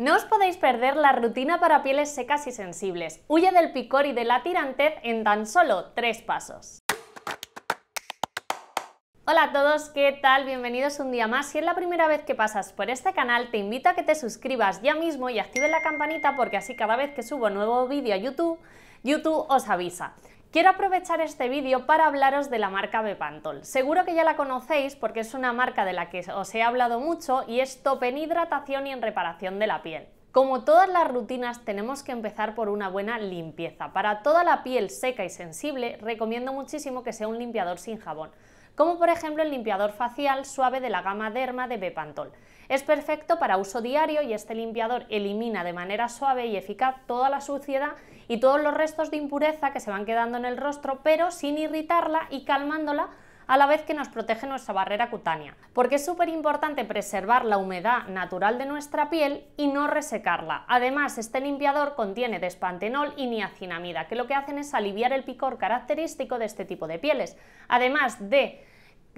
No os podéis perder la rutina para pieles secas y sensibles. Huye del picor y de la tirantez en tan solo tres pasos. Hola a todos, ¿qué tal? Bienvenidos un día más. Si es la primera vez que pasas por este canal, te invito a que te suscribas ya mismo y actives la campanita porque así cada vez que subo nuevo vídeo a YouTube, YouTube os avisa. Quiero aprovechar este vídeo para hablaros de la marca Bepantol. Seguro que ya la conocéis porque es una marca de la que os he hablado mucho y es top en hidratación y en reparación de la piel. Como todas las rutinas tenemos que empezar por una buena limpieza. Para toda la piel seca y sensible recomiendo muchísimo que sea un limpiador sin jabón como por ejemplo el limpiador facial suave de la gama Derma de Bepantol. Es perfecto para uso diario y este limpiador elimina de manera suave y eficaz toda la suciedad y todos los restos de impureza que se van quedando en el rostro, pero sin irritarla y calmándola a la vez que nos protege nuestra barrera cutánea, porque es súper importante preservar la humedad natural de nuestra piel y no resecarla. Además, este limpiador contiene despantenol y niacinamida, que lo que hacen es aliviar el picor característico de este tipo de pieles, además de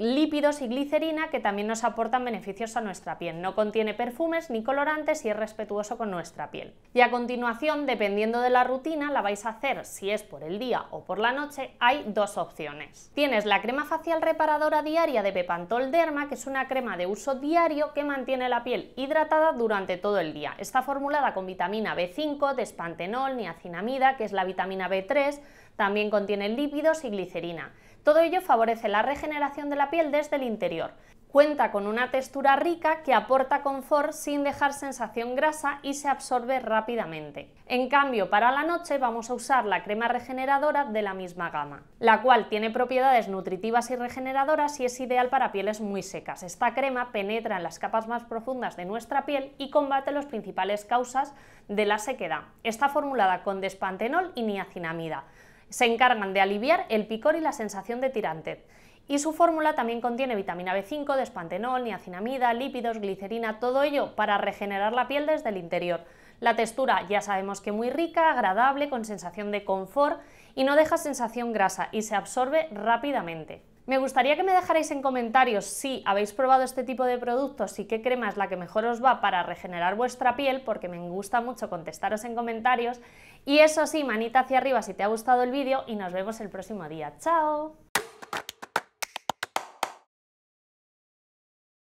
lípidos y glicerina que también nos aportan beneficios a nuestra piel. No contiene perfumes ni colorantes y es respetuoso con nuestra piel. Y a continuación, dependiendo de la rutina, la vais a hacer si es por el día o por la noche, hay dos opciones. Tienes la crema facial reparadora diaria de Pepantolderma, Derma, que es una crema de uso diario que mantiene la piel hidratada durante todo el día. Está formulada con vitamina B5, despantenol, niacinamida, que es la vitamina B3, también contiene lípidos y glicerina. Todo ello favorece la regeneración de la piel desde el interior. Cuenta con una textura rica que aporta confort sin dejar sensación grasa y se absorbe rápidamente. En cambio, para la noche vamos a usar la crema regeneradora de la misma gama, la cual tiene propiedades nutritivas y regeneradoras y es ideal para pieles muy secas. Esta crema penetra en las capas más profundas de nuestra piel y combate las principales causas de la sequedad. Está formulada con despantenol y niacinamida. Se encargan de aliviar el picor y la sensación de tirantez. Y su fórmula también contiene vitamina B5, despantenol, niacinamida, lípidos, glicerina, todo ello para regenerar la piel desde el interior. La textura ya sabemos que muy rica, agradable, con sensación de confort y no deja sensación grasa y se absorbe rápidamente. Me gustaría que me dejarais en comentarios si habéis probado este tipo de productos y qué crema es la que mejor os va para regenerar vuestra piel, porque me gusta mucho contestaros en comentarios. Y eso sí, manita hacia arriba si te ha gustado el vídeo y nos vemos el próximo día. ¡Chao!